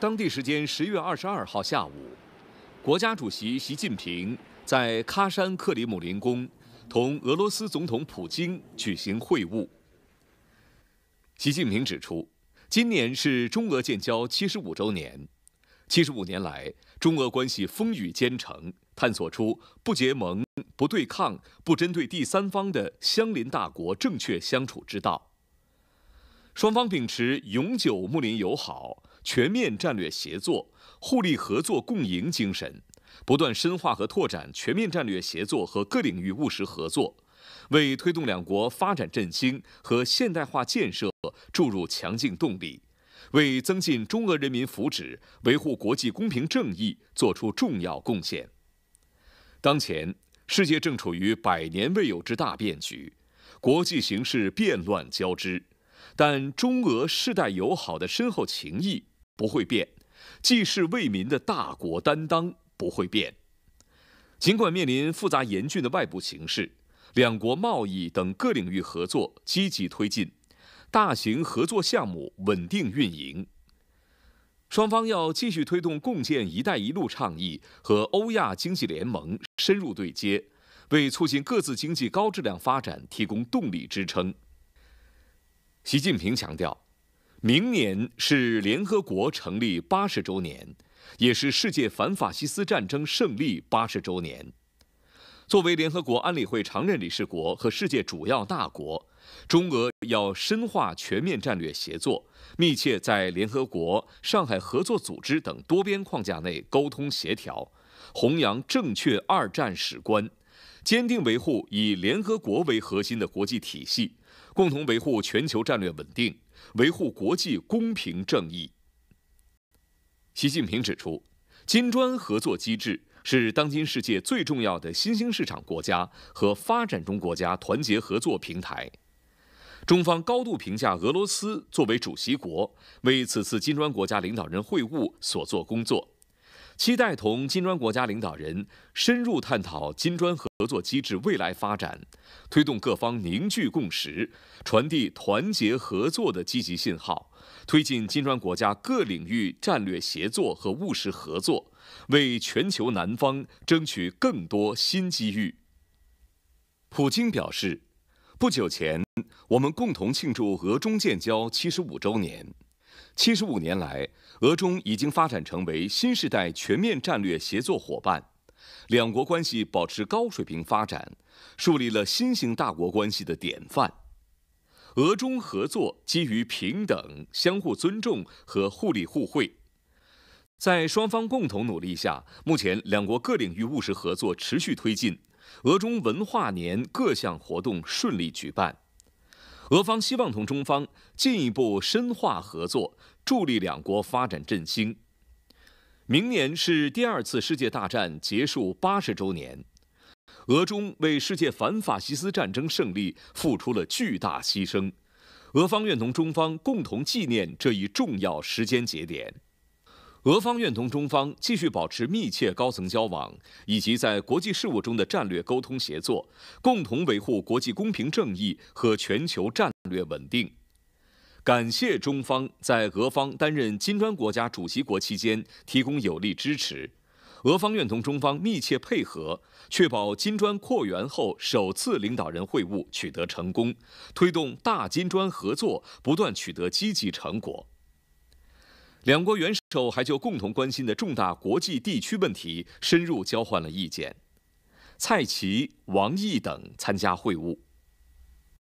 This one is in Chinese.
当地时间十月二十二号下午，国家主席习近平在喀山克里姆林宫同俄罗斯总统普京举行会晤。习近平指出，今年是中俄建交七十五周年，七十五年来，中俄关系风雨兼程，探索出不结盟、不对抗、不针对第三方的相邻大国正确相处之道。双方秉持永久睦邻友好。全面战略协作、互利合作、共赢精神，不断深化和拓展全面战略协作和各领域务实合作，为推动两国发展振兴和现代化建设注入强劲动力，为增进中俄人民福祉、维护国际公平正义作出重要贡献。当前，世界正处于百年未有之大变局，国际形势变乱交织，但中俄世代友好的深厚情谊。不会变，济世为民的大国担当不会变。尽管面临复杂严峻的外部形势，两国贸易等各领域合作积极推进，大型合作项目稳定运营。双方要继续推动共建“一带一路”倡议和欧亚经济联盟深入对接，为促进各自经济高质量发展提供动力支撑。习近平强调。明年是联合国成立八十周年，也是世界反法西斯战争胜利八十周年。作为联合国安理会常任理事国和世界主要大国，中俄要深化全面战略协作，密切在联合国、上海合作组织等多边框架内沟通协调，弘扬正确二战史观，坚定维护以联合国为核心的国际体系。共同维护全球战略稳定，维护国际公平正义。习近平指出，金砖合作机制是当今世界最重要的新兴市场国家和发展中国家团结合作平台。中方高度评价俄罗斯作为主席国为此次金砖国家领导人会晤所做工作。期待同金砖国家领导人深入探讨金砖合作机制未来发展，推动各方凝聚共识，传递团结合作的积极信号，推进金砖国家各领域战略协作和务实合作，为全球南方争取更多新机遇。普京表示，不久前我们共同庆祝俄中建交七十五周年。七十五年来，俄中已经发展成为新时代全面战略协作伙伴，两国关系保持高水平发展，树立了新型大国关系的典范。俄中合作基于平等、相互尊重和互利互惠，在双方共同努力下，目前两国各领域务实合作持续推进，俄中文化年各项活动顺利举办。俄方希望同中方进一步深化合作，助力两国发展振兴。明年是第二次世界大战结束八十周年，俄中为世界反法西斯战争胜利付出了巨大牺牲，俄方愿同中方共同纪念这一重要时间节点。俄方愿同中方继续保持密切高层交往，以及在国际事务中的战略沟通协作，共同维护国际公平正义和全球战略稳定。感谢中方在俄方担任金砖国家主席国期间提供有力支持。俄方愿同中方密切配合，确保金砖扩员后首次领导人会晤取得成功，推动大金砖合作不断取得积极成果。两国元首还就共同关心的重大国际地区问题深入交换了意见，蔡奇、王毅等参加会晤。